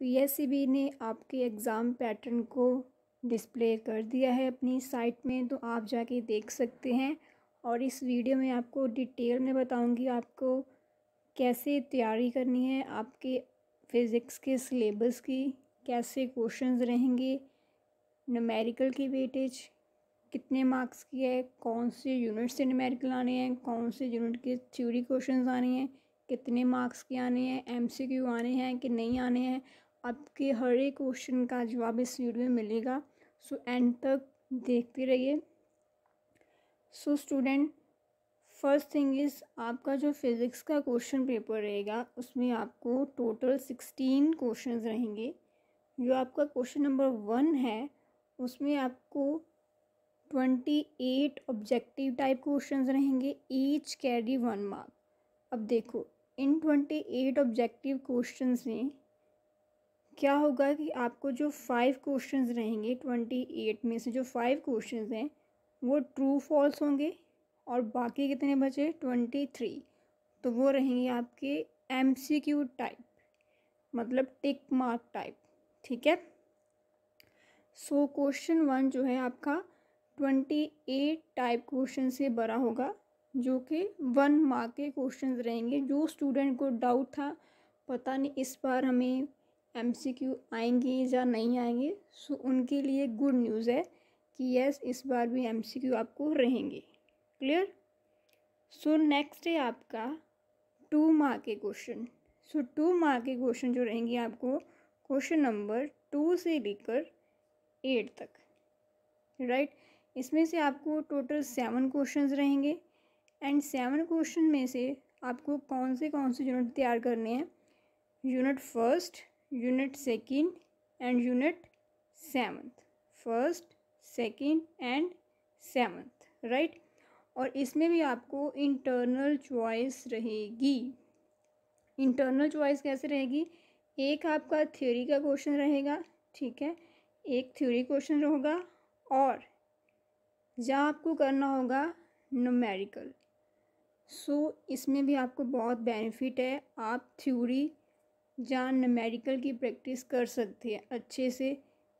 पीएसईबी तो ने आपके एग्ज़ाम पैटर्न को डिस्प्ले कर दिया है अपनी साइट में तो आप जाके देख सकते हैं और इस वीडियो में आपको डिटेल में बताऊंगी आपको कैसे तैयारी करनी है आपके फ़िज़िक्स के सिलेबस की कैसे क्वेश्चंस रहेंगे नमेरिकल की वेटेज कितने मार्क्स की है कौन से यूनिट से नमेरिकल आने हैं कौन से यूनिट के थ्यूरी क्वेश्चंस आने हैं कितने मार्क्स के आने हैं एमसीक्यू आने हैं कि नहीं आने हैं आपके हर एक क्वेश्चन का जवाब इस वीडियो में मिलेगा सो so, एंड तक देखते रहिए so student first thing is आपका जो फिज़िक्स का क्वेश्चन पेपर रहेगा उसमें आपको टोटल सिक्सटीन क्वेश्चन रहेंगे जो आपका क्वेश्चन नंबर वन है उसमें आपको twenty eight objective type question रहेंगे ईच कैरी वन मार्क अब देखो इन ट्वेंटी एट ऑब्जेक्टिव क्वेश्चन में क्या होगा कि आपको जो फाइव क्वेश्चंस रहेंगे ट्वेंटी एट में से जो फाइव क्वेश्चंस हैं वो ट्रू फॉल्स होंगे और बाकी कितने बचे ट्वेंटी थ्री तो वो रहेंगे आपके एम सी क्यू टाइप मतलब टिक मार्क टाइप ठीक है सो क्वेश्चन वन जो है आपका ट्वेंटी एट टाइप क्वेश्चन से भरा होगा जो कि वन मार्क के क्वेश्चन रहेंगे जो स्टूडेंट को डाउट था पता नहीं इस बार हमें एम सी क्यू आएंगे या नहीं आएंगे सो उनके लिए गुड न्यूज़ है कि यस इस बार भी एम सी क्यू आपको रहेंगे क्लियर सो नेक्स्ट है आपका टू मार्क के क्वेश्चन सो टू मार्क के क्वेश्चन जो रहेंगे आपको क्वेश्चन नंबर टू से लेकर एट तक राइट right? इसमें से आपको टोटल सेवन क्वेश्चन रहेंगे एंड सेवन क्वेश्चन में से आपको कौन से कौन से यूनिट तैयार करने हैं unit first unit second and unit seventh first second and seventh right और इसमें भी आपको इंटरनल चॉइस रहेगी इंटरनल चॉइस कैसे रहेगी एक आपका थ्योरी का क्वेश्चन रहेगा ठीक है एक थ्योरी क्वेश्चन होगा और जहाँ आपको करना होगा नोमेरिकल सो so, इसमें भी आपको बहुत बेनिफिट है आप थ्योरी जहाँ नमेरिकल की प्रैक्टिस कर सकते हैं अच्छे से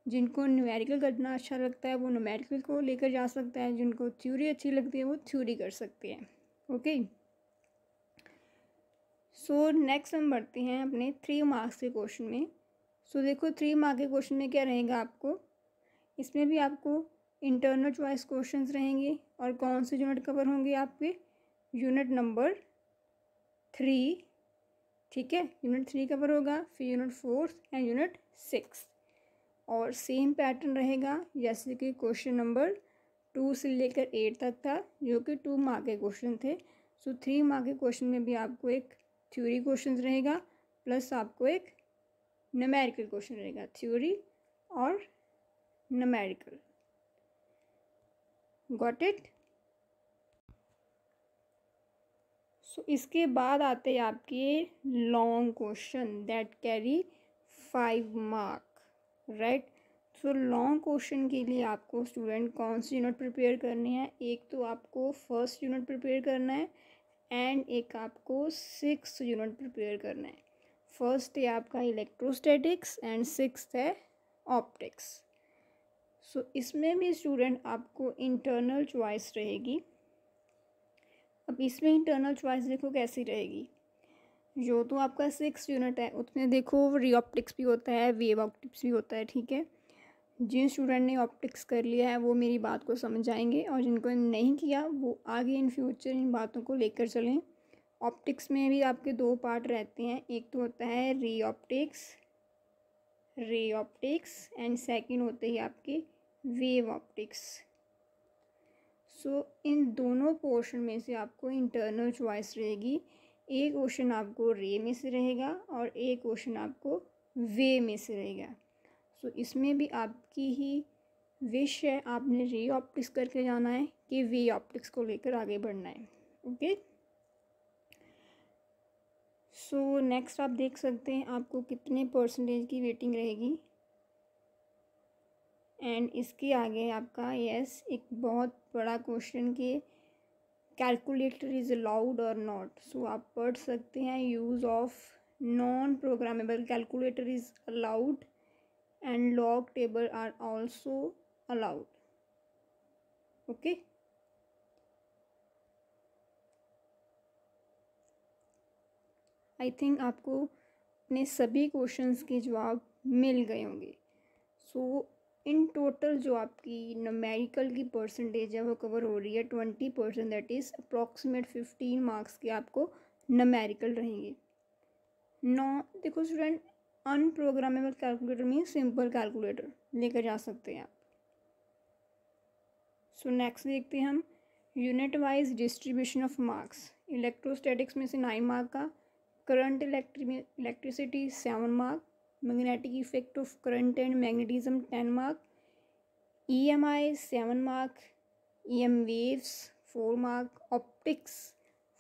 जिनको नमेरिकल करना अच्छा लगता है वो नमेरिकल को लेकर जा सकता है जिनको थ्योरी अच्छी लगती है वो थ्योरी कर सकते हैं ओके सो नेक्स्ट हम बढ़ते हैं अपने थ्री मार्क्स के क्वेश्चन में सो so, देखो थ्री मार्क्स के क्वेश्चन में क्या रहेगा आपको इसमें भी आपको इंटरनल चॉइस क्वेश्चन रहेंगे और कौन से यूनिट कवर होंगे आपके यूनिट नंबर थ्री ठीक है यूनिट थ्री कवर होगा फिर unit fourth and unit six और सेम पैटर्न रहेगा जैसे कि क्वेश्चन नंबर टू से लेकर एट तक था जो कि टू मार्क के क्वेश्चन थे सो थ्री मार्क के क्वेश्चन में भी आपको एक थ्योरी क्वेश्चन रहेगा प्लस आपको एक नमेरिकल क्वेश्चन रहेगा थ्योरी और नमेरिकल गॉट इट सो इसके बाद आते हैं आपके long question that carry five mark right so long question के लिए आपको स्टूडेंट कौन सी यूनिट प्रिपेयर करनी है एक तो आपको फर्स्ट यूनिट प्रिपेयर करना है एंड एक आपको सिक्स यूनिट प्रिपेयर करना है फर्स्ट है आपका इलेक्ट्रोस्टैटिक्स एंड सिक्स है ऑप्टिक्स सो so, इसमें भी स्टूडेंट आपको इंटरनल चॉइस रहेगी अब इसमें इंटरनल चॉइस देखो कैसी रहेगी जो तो आपका सिक्स यूनिट है उसमें देखो री ऑप्टिक्स भी होता है वेव ऑप्टिक्स भी होता है ठीक है जिन स्टूडेंट ने ऑप्टिक्स कर लिया है वो मेरी बात को समझ जाएंगे और जिनको नहीं किया वो आगे इन फ्यूचर इन बातों को लेकर चलें ऑप्टिक्स में भी आपके दो पार्ट रहते हैं एक तो होता है री optics ray optics and second होते ही आपके वेव ऑप्टिक्स सो so, इन दोनों पोर्शन में से आपको इंटरनल चॉइस रहेगी एक क्वेश्चन आपको रे में से रहेगा और एक क्वेश्चन आपको वे में से रहेगा सो so, इसमें भी आपकी ही विश है आपने रे ऑप्टिक्स करके जाना है कि वे ऑप्टिक्स को लेकर आगे बढ़ना है ओके सो नेक्स्ट आप देख सकते हैं आपको कितने परसेंटेज की वेटिंग रहेगी एंड इसके आगे आपका यस yes, एक बहुत बड़ा क्वेश्चन कि कैलकुलेटर इज़ अलाउड और नॉट सो आप पढ़ सकते हैं use of non programmable calculator is allowed and log table are also allowed okay I think आपको अपने सभी क्वेश्चंस के जवाब मिल गए होंगे सो so, इन टोटल जो आपकी नमेरिकल की परसेंटेज है वो कवर हो रही है twenty percent that is approximate fifteen marks के आपको नमेरिकल रहेंगे नौ देखो student unprogrammable calculator mean simple calculator लेकर जा सकते हैं आप सो नेक्स्ट देखते हैं हम unit wise distribution of marks electrostatics में से नाइन मार्क का current electricity seven mark magnetic effect of current and magnetism ten mark E M I seven mark E M waves four mark optics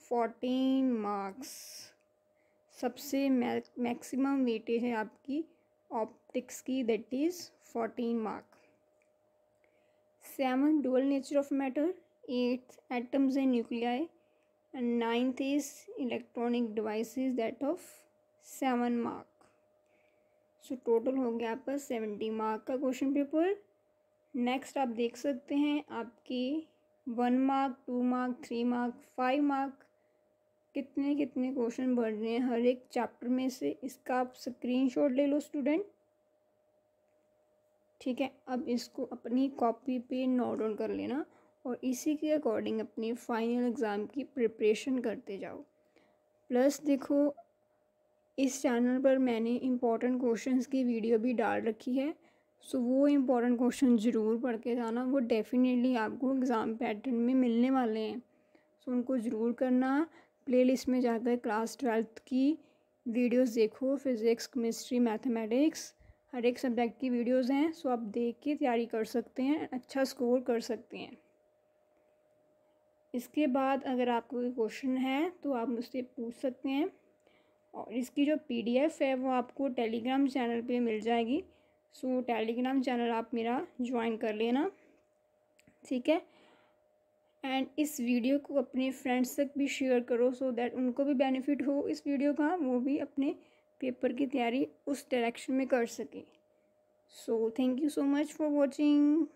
fourteen marks सबसे maximum weightage है आपकी optics की that is fourteen mark seven dual nature of matter eight atoms and nuclei and ninth is electronic devices that of seven mark so total हो गया आपका seventy mark का question paper next आप देख सकते हैं आपकी one mark two mark three mark five mark कितने कितने क्वेश्चन बढ़ रहे हैं हर एक चैप्टर में से इसका आप स्क्रीनशॉट ले लो स्टूडेंट ठीक है अब इसको अपनी कॉपी पे नोट डाउन कर लेना और इसी के अकॉर्डिंग अपनी फाइनल एग्ज़ाम की प्रिपरेशन करते जाओ प्लस देखो इस चैनल पर मैंने इम्पॉर्टेंट क्वेश्चंस की वीडियो भी डाल रखी है सो वो इम्पोर्टेंट क्वेश्चन ज़रूर पढ़ के जाना वो डेफ़िनेटली आपको एग्ज़ाम पैटर्न में मिलने वाले हैं सो so, उनको ज़रूर करना प्लेलिस्ट में जाकर क्लास ट्वेल्थ की वीडियोस देखो फिज़िक्स केमिस्ट्री मैथमेटिक्स हर एक सब्जेक्ट की वीडियोज़ हैं सो आप देख के तैयारी कर सकते हैं अच्छा स्कोर कर सकते हैं इसके बाद अगर आपको कोई क्वेश्चन है तो आप मुझसे पूछ सकते हैं और इसकी जो पीडीएफ है वो आपको टेलीग्राम चैनल पे मिल जाएगी सो टेलीग्राम चैनल आप मेरा ज्वाइन कर लेना ठीक है एंड इस वीडियो को अपने फ्रेंड्स तक भी शेयर करो सो so दैट उनको भी बेनिफिट हो इस वीडियो का वो भी अपने पेपर की तैयारी उस डायरेक्शन में कर सके so thank you so much for watching